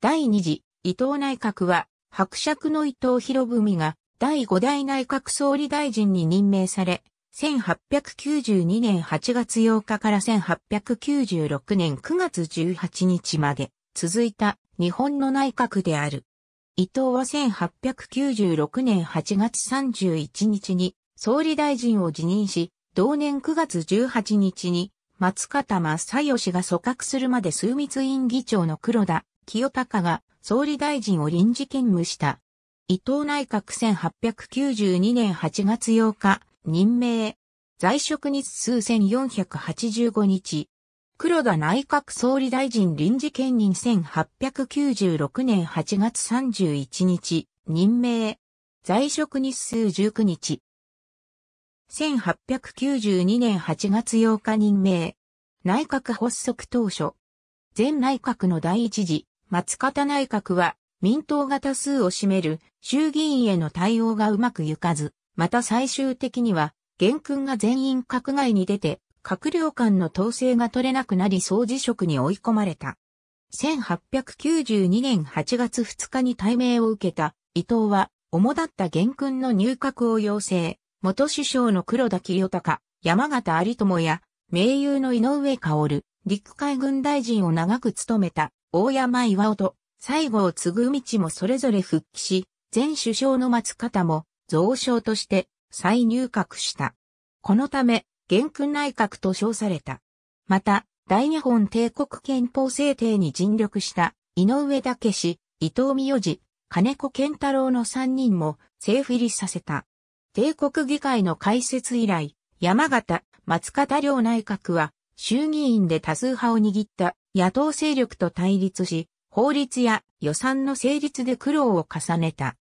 第二次伊藤内閣は、伯爵の伊藤博文が第5代内閣総理大臣に任命され、1892年8月8日から1896年9月18日まで続いた日本の内閣である。伊藤は1896年8月31日に総理大臣を辞任し、同年9月18日に松方正義が組閣するまで枢密院議長の黒田清隆が総理大臣を臨時兼務した。伊藤内閣1892年8月8日、任命。在職日数1485日。黒田内閣総理大臣臨時兼任1896年8月31日、任命。在職日数19日。1892年8月8日任命。内閣発足当初。前内閣の第一次松方内閣は民党が多数を占める衆議院への対応がうまくいかず、また最終的には元君が全員閣外に出て閣僚間の統制が取れなくなり総辞職に追い込まれた。1892年8月2日に対名を受けた伊藤は、主だった元君の入閣を要請、元首相の黒田清隆、山形有朋や、盟友の井上薫、陸海軍大臣を長く務めた大山岩尾と西郷継ぐ道もそれぞれ復帰し、前首相の松方も増将として再入閣した。このため、元君内閣と称された。また、大日本帝国憲法制定に尽力した井上武氏、伊藤美代次、金子健太郎の3人も政府入りさせた。帝国議会の開設以来、山形、松方両内閣は衆議院で多数派を握った野党勢力と対立し、法律や予算の成立で苦労を重ねた。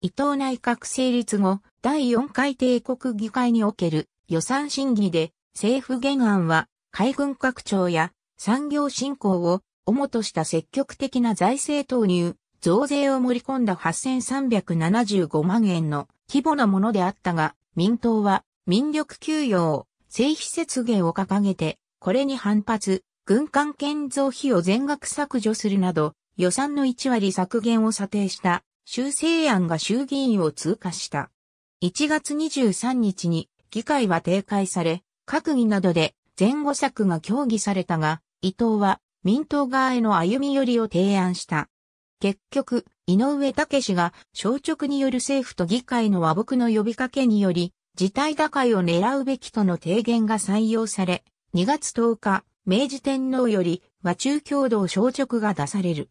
伊藤内閣成立後、第4回帝国議会における予算審議で政府原案は海軍拡張や産業振興を主とした積極的な財政投入、増税を盛り込んだ8375万円の規模のものであったが、民党は民力給与を、政費節減を掲げてこれに反発、軍艦建造費を全額削除するなど、予算の1割削減を査定した修正案が衆議院を通過した。1月23日に議会は停会され、閣議などで前後策が協議されたが、伊藤は民党側への歩み寄りを提案した。結局、井上武氏が小直による政府と議会の和睦の呼びかけにより、事態打開を狙うべきとの提言が採用され、2月10日、明治天皇より和中共同小直が出される。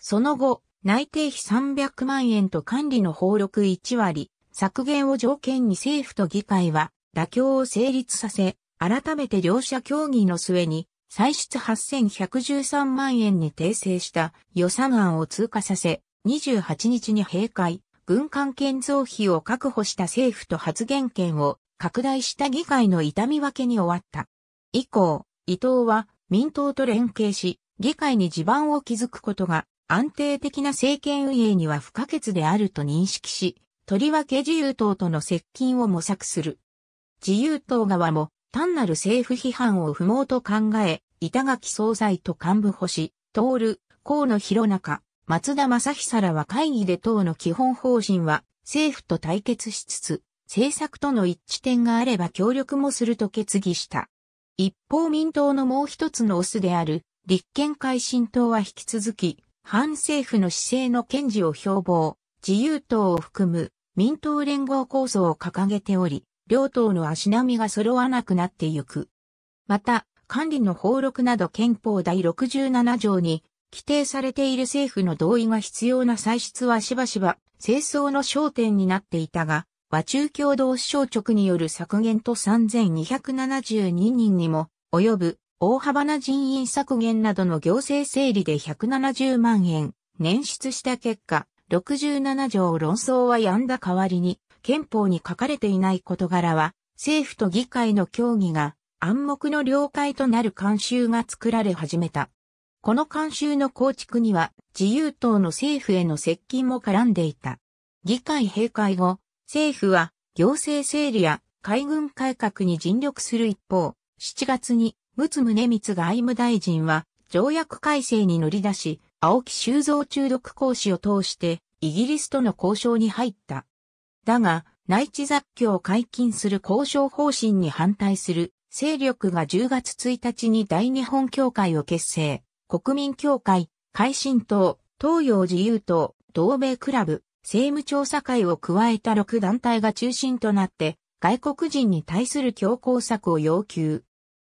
その後、内定費300万円と管理の法録1割、削減を条件に政府と議会は妥協を成立させ、改めて両者協議の末に、歳出8113万円に訂正した予算案を通過させ、28日に閉会、軍艦建造費を確保した政府と発言権を拡大した議会の痛み分けに終わった。以降、伊藤は民党と連携し、議会に地盤を築くことが安定的な政権運営には不可欠であると認識し、とりわけ自由党との接近を模索する。自由党側も単なる政府批判を不毛と考え、板垣総裁と幹部星、徹、河野弘中、松田正久らは会議で党の基本方針は政府と対決しつつ、政策との一致点があれば協力もすると決議した。一方民党のもう一つのオスである立憲改進党は引き続き反政府の姿勢の堅持を標榜、自由党を含む民党連合構想を掲げており、両党の足並みが揃わなくなってゆく。また、管理の法録など憲法第67条に規定されている政府の同意が必要な歳出はしばしば清掃の焦点になっていたが、和中共同市相直による削減と3272人にも及ぶ大幅な人員削減などの行政整理で170万円捻出した結果、67条論争はやんだ代わりに憲法に書かれていない事柄は政府と議会の協議が暗黙の了解となる慣習が作られ始めた。この慣習の構築には自由党の政府への接近も絡んでいた。議会閉会後、政府は行政整理や海軍改革に尽力する一方、7月に陸奥宗光外務大臣は条約改正に乗り出し、青木修造中毒講師を通してイギリスとの交渉に入った。だが、内地雑居を解禁する交渉方針に反対する勢力が10月1日に大日本協会を結成、国民協会、海進党、東洋自由党、同盟クラブ、政務調査会を加えた6団体が中心となって、外国人に対する強硬策を要求。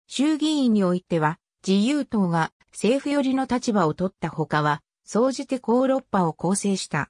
衆議院においては、自由党が政府寄りの立場を取った他は、総じて高ッパを構成した。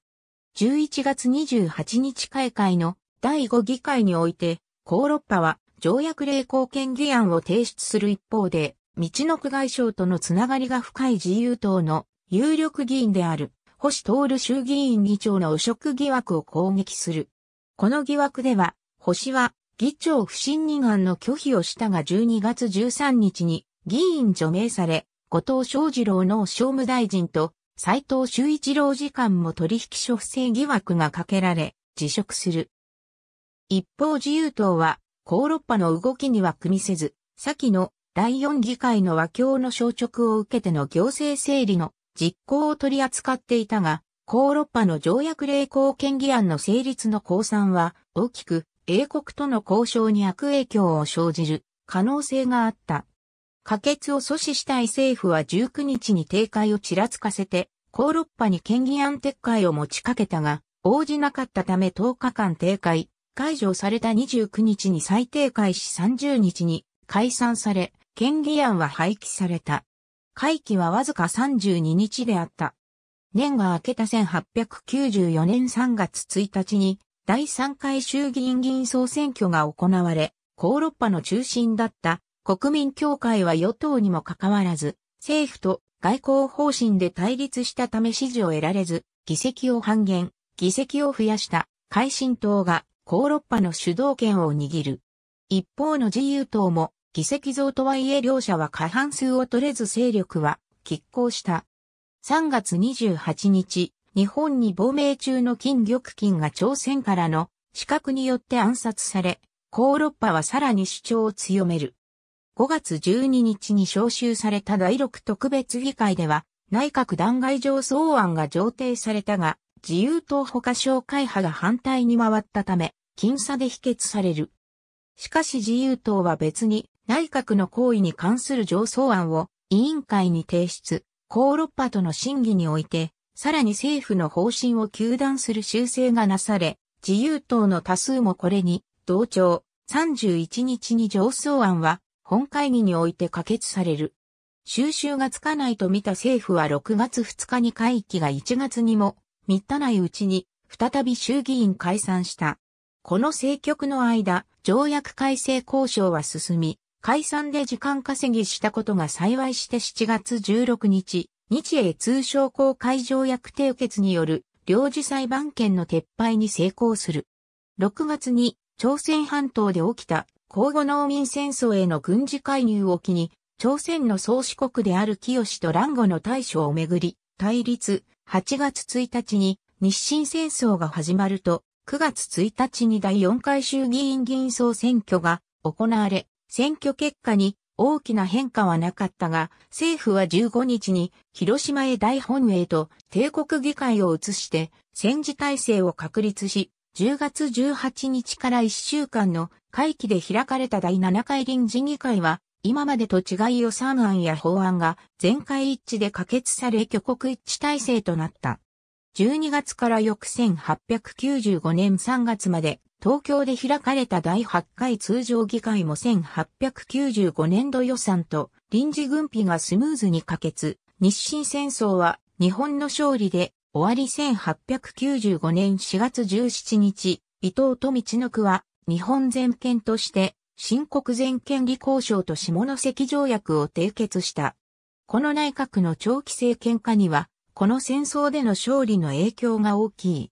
11月28日開会の第5議会において、高ッパは条約令貢献議案を提出する一方で、道の区外省とのつながりが深い自由党の有力議員である。星徹衆議院議長の汚職疑惑を攻撃する。この疑惑では、星は議長不信任案の拒否をしたが12月13日に議員除名され、後藤翔二郎の商務大臣と斎藤修一郎次官も取引所不正疑惑がかけられ、辞職する。一方自由党は、高ロッパの動きには組みせず、先の第四議会の和教の消直を受けての行政整理の実行を取り扱っていたが、コーロッパの条約励行権議案の成立の公算は大きく英国との交渉に悪影響を生じる可能性があった。可決を阻止したい政府は19日に停会をちらつかせて、コーロッパに権議案撤回を持ちかけたが、応じなかったため10日間停会、解除された29日に再停会し30日に解散され、権議案は廃棄された。会期はわずか32日であった。年が明けた1894年3月1日に第3回衆議院議員総選挙が行われ、コーロッパの中心だった国民協会は与党にもかかわらず、政府と外交方針で対立したため支持を得られず、議席を半減、議席を増やした改新党がコーロッパの主導権を握る。一方の自由党も議席増とはいえ両者は過半数を取れず勢力は拮抗した。3月28日、日本に亡命中の金玉金が朝鮮からの資格によって暗殺され、コーロッパはさらに主張を強める。5月12日に召集された第6特別議会では、内閣弾劾上草案が上呈されたが、自由党保化省会派が反対に回ったため、僅差で否決される。しかし自由党は別に、内閣の行為に関する上層案を委員会に提出、高ーロッパとの審議において、さらに政府の方針を求断する修正がなされ、自由党の多数もこれに、同調、31日に上層案は、本会議において可決される。収集がつかないと見た政府は6月2日に会期が1月にも、満たないうちに、再び衆議院解散した。この政局の間、条約改正交渉は進み、解散で時間稼ぎしたことが幸いして7月16日、日英通商公会条約締結による領事裁判権の撤廃に成功する。6月に朝鮮半島で起きた交互農民戦争への軍事介入を機に、朝鮮の創始国である清と乱後の大将をめぐり、対立、8月1日に日清戦争が始まると、9月1日に第4回衆議院議員総選挙が行われ、選挙結果に大きな変化はなかったが、政府は15日に広島へ大本営と帝国議会を移して戦時体制を確立し、10月18日から1週間の会期で開かれた第7回臨時議会は、今までと違い予算案や法案が全会一致で可決され挙国一致体制となった。12月から翌1895年3月まで東京で開かれた第8回通常議会も1895年度予算と臨時軍費がスムーズに可決。日清戦争は日本の勝利で終わり1895年4月17日、伊藤と道の区は日本全権として新国全権利交渉と下関条約を締結した。この内閣の長期政権下には、この戦争での勝利の影響が大きい。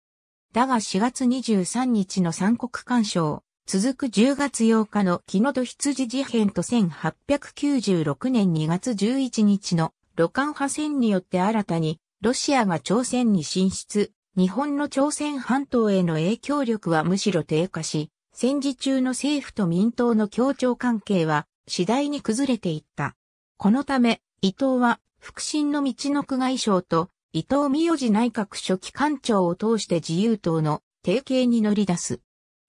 だが4月23日の三国干渉、続く10月8日の木野と羊事変と1896年2月11日の露韓派戦によって新たにロシアが朝鮮に進出、日本の朝鮮半島への影響力はむしろ低下し、戦時中の政府と民党の協調関係は次第に崩れていった。このため、伊藤は、腹心の道の区外省と伊藤美代次内閣初期官庁を通して自由党の提携に乗り出す。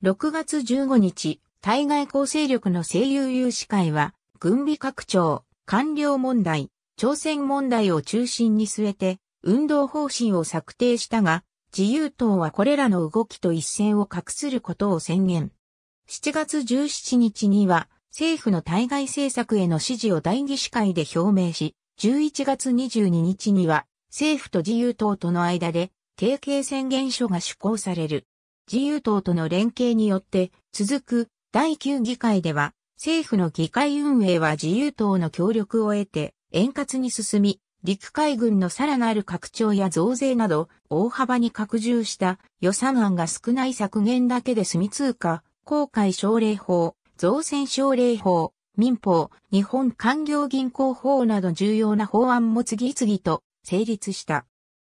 6月15日、対外構成力の声優有志会は、軍備拡張、官僚問題、朝鮮問題を中心に据えて、運動方針を策定したが、自由党はこれらの動きと一線を画することを宣言。7月17日には、政府の対外政策への支持を代議士会で表明し、11月22日には、政府と自由党との間で提携宣言書が施行される。自由党との連携によって続く第9議会では政府の議会運営は自由党の協力を得て円滑に進み、陸海軍のさらなる拡張や増税など大幅に拡充した予算案が少ない削減だけで済み通過、公開奨励法、造船奨励法、民法、日本官業銀行法など重要な法案も次々と成立した。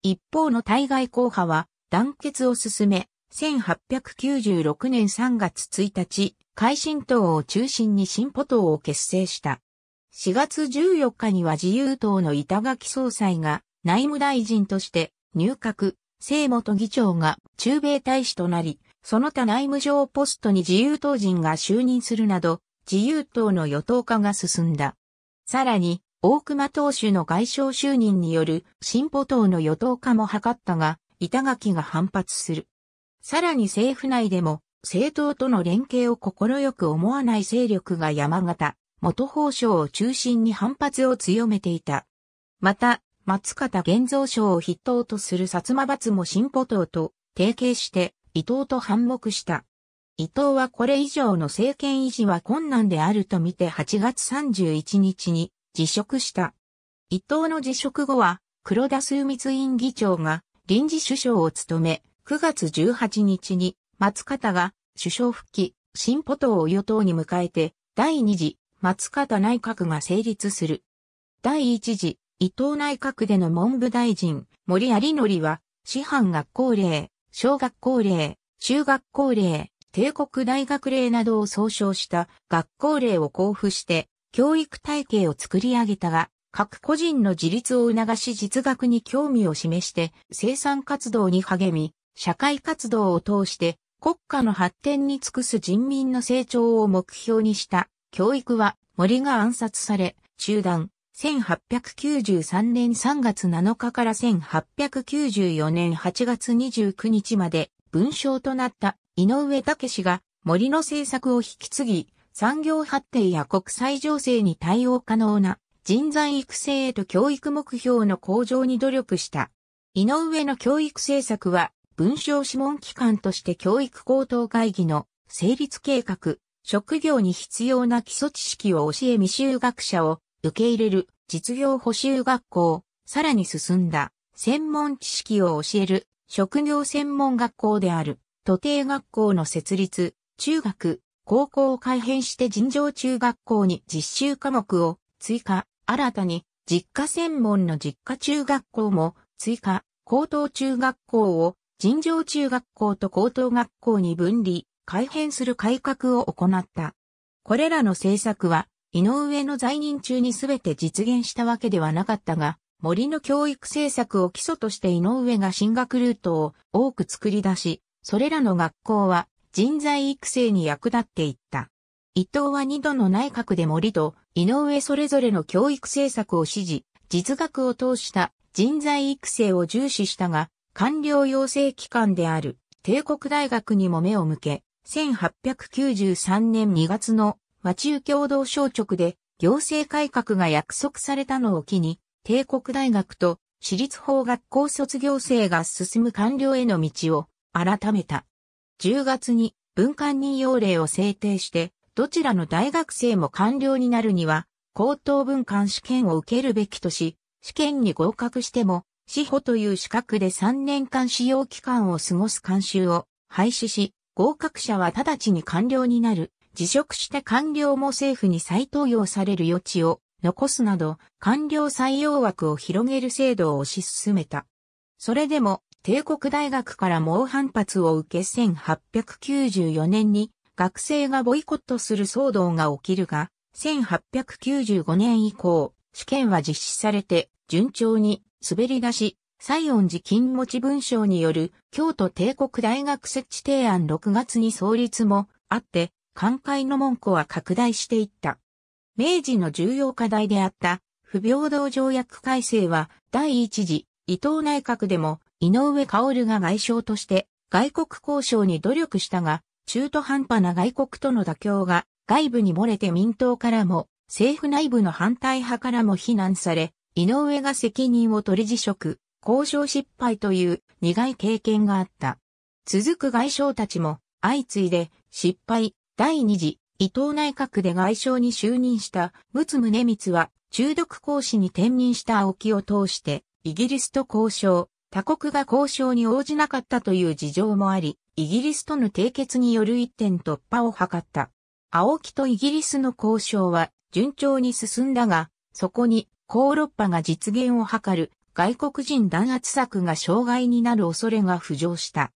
一方の対外公派は団結を進め、1896年3月1日、改新党を中心に進歩党を結成した。4月14日には自由党の板垣総裁が内務大臣として入閣、聖元議長が中米大使となり、その他内務省ポストに自由党人が就任するなど、自由党の与党化が進んだ。さらに、大熊党首の外相就任による進歩党の与党化も図ったが、板垣が反発する。さらに政府内でも、政党との連携を快く思わない勢力が山形、元法省を中心に反発を強めていた。また、松方玄造省を筆頭とする薩摩閥も進歩党と提携して伊藤と反目した。伊藤はこれ以上の政権維持は困難であるとみて8月31日に辞職した。伊藤の辞職後は、黒田枢密院議長が臨時首相を務め、9月18日に松方が首相復帰、新歩党を与党に迎えて、第2次松方内閣が成立する。第1次伊藤内閣での文部大臣、森有則は、師範学校令、小学校令、中学校令、帝国大学令などを総称した学校令を交付して、教育体系を作り上げたが、各個人の自立を促し実学に興味を示して生産活動に励み、社会活動を通して国家の発展に尽くす人民の成長を目標にした教育は森が暗殺され、中断、1893年3月7日から1894年8月29日まで文章となった井上武が森の政策を引き継ぎ、産業発展や国際情勢に対応可能な人材育成へと教育目標の向上に努力した。井上の教育政策は、文章諮問機関として教育高等会議の成立計画、職業に必要な基礎知識を教え未就学者を受け入れる実業補修学校、さらに進んだ専門知識を教える職業専門学校である、徒弟学校の設立、中学、高校を改編して尋常中学校に実習科目を追加、新たに実家専門の実家中学校も追加、高等中学校を尋常中学校と高等学校に分離、改編する改革を行った。これらの政策は、井上の在任中に全て実現したわけではなかったが、森の教育政策を基礎として井上が進学ルートを多く作り出し、それらの学校は人材育成に役立っていった。伊藤は2度の内閣で森と井上それぞれの教育政策を支持、実学を通した人材育成を重視したが、官僚養成機関である帝国大学にも目を向け、1893年2月の和中共同省直で行政改革が約束されたのを機に、帝国大学と私立法学校卒業生が進む官僚への道を改めた。10月に文官任用令を制定して、どちらの大学生も官僚になるには、高等文官試験を受けるべきとし、試験に合格しても、司法という資格で3年間使用期間を過ごす監修を廃止し、合格者は直ちに官僚になる、辞職して官僚も政府に再登用される余地を残すなど、官僚採用枠を広げる制度を推し進めた。それでも、帝国大学から猛反発を受け1894年に学生がボイコットする騒動が起きるが、1895年以降、試験は実施されて順調に滑り出し、西恩寺金持ち文章による京都帝国大学設置提案6月に創立もあって、寛解の門戸は拡大していった。明治の重要課題であった不平等条約改正は第一次伊藤内閣でも井上薫が外相として外国交渉に努力したが、中途半端な外国との妥協が外部に漏れて民党からも政府内部の反対派からも非難され、井上が責任を取り辞職、交渉失敗という苦い経験があった。続く外相たちも相次いで失敗、第二次伊藤内閣で外相に就任した陸奥宗光は中毒講師に転任した青木を通してイギリスと交渉、他国が交渉に応じなかったという事情もあり、イギリスとの締結による一点突破を図った。青木とイギリスの交渉は順調に進んだが、そこにコーロッパが実現を図る外国人弾圧策が障害になる恐れが浮上した。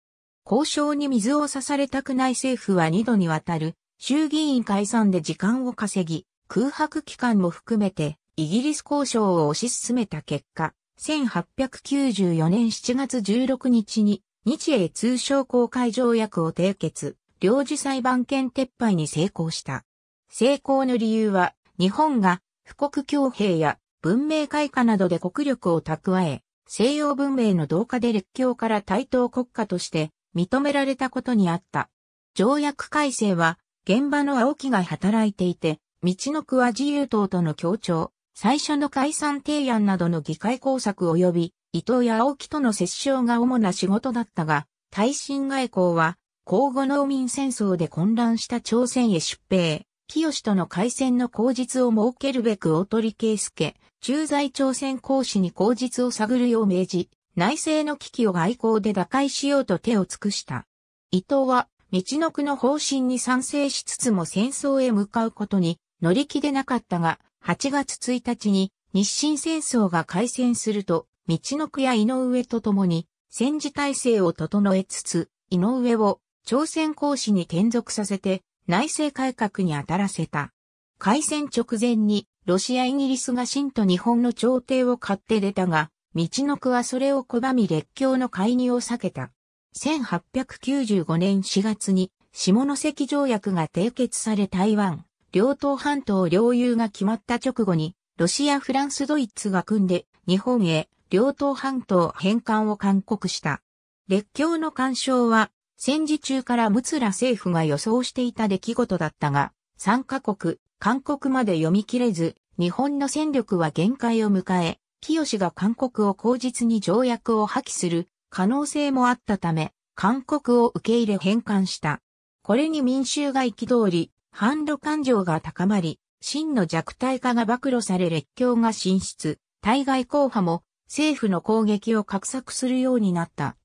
交渉に水を差されたくない政府は二度にわたる衆議院解散で時間を稼ぎ、空白期間も含めてイギリス交渉を推し進めた結果、1894年7月16日に日英通商公開条約を締結、領事裁判権撤廃に成功した。成功の理由は、日本が富国強兵や文明開化などで国力を蓄え、西洋文明の同化で列強から対等国家として認められたことにあった。条約改正は、現場の青木が働いていて、道の区は自由党との協調、最初の解散提案などの議会工作及び伊藤や青木との折衝が主な仕事だったが、大震外交は、交互農民戦争で混乱した朝鮮へ出兵、清との開戦の口実を設けるべく大鳥圭介、駐在朝鮮公使に口実を探るよう命じ、内政の危機を外交で打開しようと手を尽くした。伊藤は、道の区の方針に賛成しつつも戦争へ向かうことに乗り気でなかったが、8月1日に日清戦争が開戦すると、道の区や井上と共に戦時体制を整えつつ、井上を朝鮮公使に転属させて内政改革に当たらせた。開戦直前にロシアイギリスが真と日本の朝廷を買って出たが、道の区はそれを拒み列強の介入を避けた。1895年4月に下関条約が締結され台湾、両党半島領有が決まった直後に、ロシア・フランス・ドイツが組んで、日本へ、両党半島返還を勧告した。列強の干渉は、戦時中からムツラ政府が予想していた出来事だったが、参カ国、韓国まで読み切れず、日本の戦力は限界を迎え、清が韓国を口実に条約を破棄する可能性もあったため、韓国を受け入れ返還した。これに民衆が通り、反路感情が高まり、真の弱体化が暴露され列強が進出、対外交派も政府の攻撃を格索するようになった。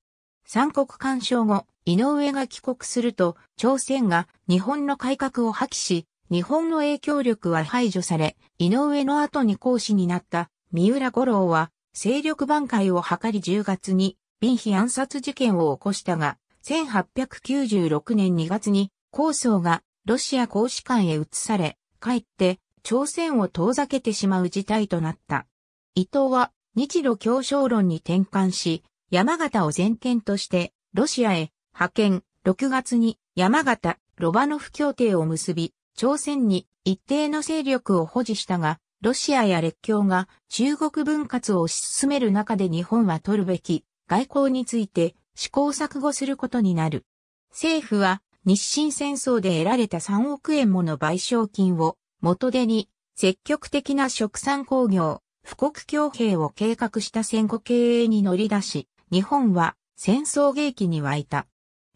三国干渉後、井上が帰国すると、朝鮮が日本の改革を破棄し、日本の影響力は排除され、井上の後に講師になった三浦五郎は、勢力挽回を図り10月に、貧非暗殺事件を起こしたが、1896年2月に、構想がロシア公使館へ移され、かえって朝鮮を遠ざけてしまう事態となった。伊藤は日露協商論に転換し、山形を全権としてロシアへ派遣、6月に山形、ロバノフ協定を結び、朝鮮に一定の勢力を保持したが、ロシアや列強が中国分割を推し進める中で日本は取るべき外交について試行錯誤することになる。政府は日清戦争で得られた3億円もの賠償金を元手に積極的な食産工業、富国強兵を計画した戦後経営に乗り出し、日本は戦争芸期に沸いた。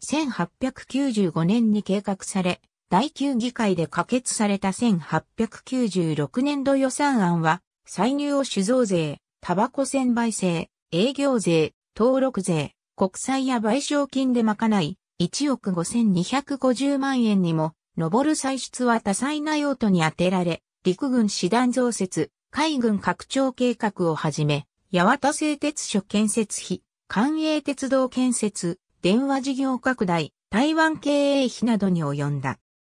1895年に計画され、第9議会で可決された1896年度予算案は、歳入を酒造税、タバコ専売税、営業税、登録税、国債や賠償金で賄い、1億5250万円にも、上る歳出は多彩な用途に充てられ、陸軍師団増設、海軍拡張計画をはじめ、八幡製鉄所建設費、官営鉄道建設、電話事業拡大、台湾経営費などに及んだ。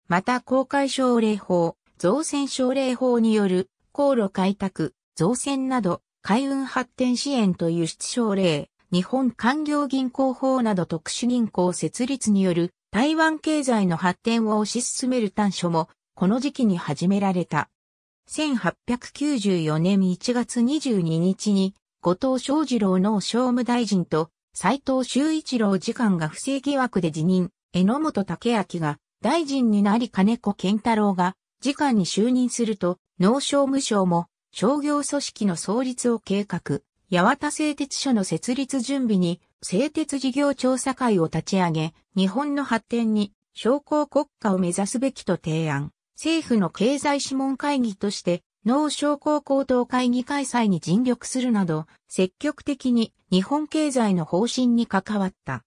また公開奨励法、造船奨励法による、航路開拓、造船など、海運発展支援という出奨令、日本官業銀行法など特殊銀行設立による台湾経済の発展を推し進める短所も、この時期に始められた。1894年1月22日に、後藤昌二郎の商務大臣と、斎藤修一郎次官が不正疑惑で辞任、榎本武明が大臣になり金子健太郎が次官に就任すると、農商務省も商業組織の創立を計画。八幡製鉄所の設立準備に製鉄事業調査会を立ち上げ、日本の発展に商工国家を目指すべきと提案。政府の経済諮問会議として、農商工高等会議開催に尽力するなど、積極的に日本経済の方針に関わった。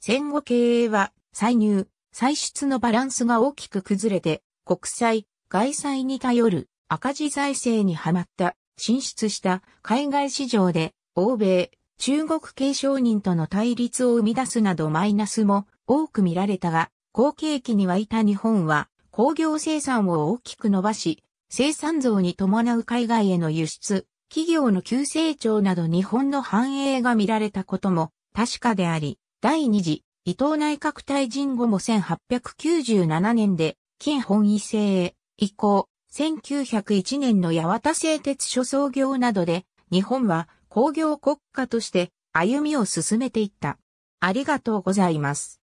戦後経営は、歳入、歳出のバランスが大きく崩れて、国債、外債に頼る赤字財政にはまった進出した海外市場で欧米、中国系商人との対立を生み出すなどマイナスも多く見られたが、後継期に沸いた日本は工業生産を大きく伸ばし、生産増に伴う海外への輸出、企業の急成長など日本の繁栄が見られたことも確かであり、第二次伊藤内閣大臣後も1897年で金本位制へ移行、1901年の八幡製鉄所創業などで、日本は工業国家として歩みを進めていった。ありがとうございます。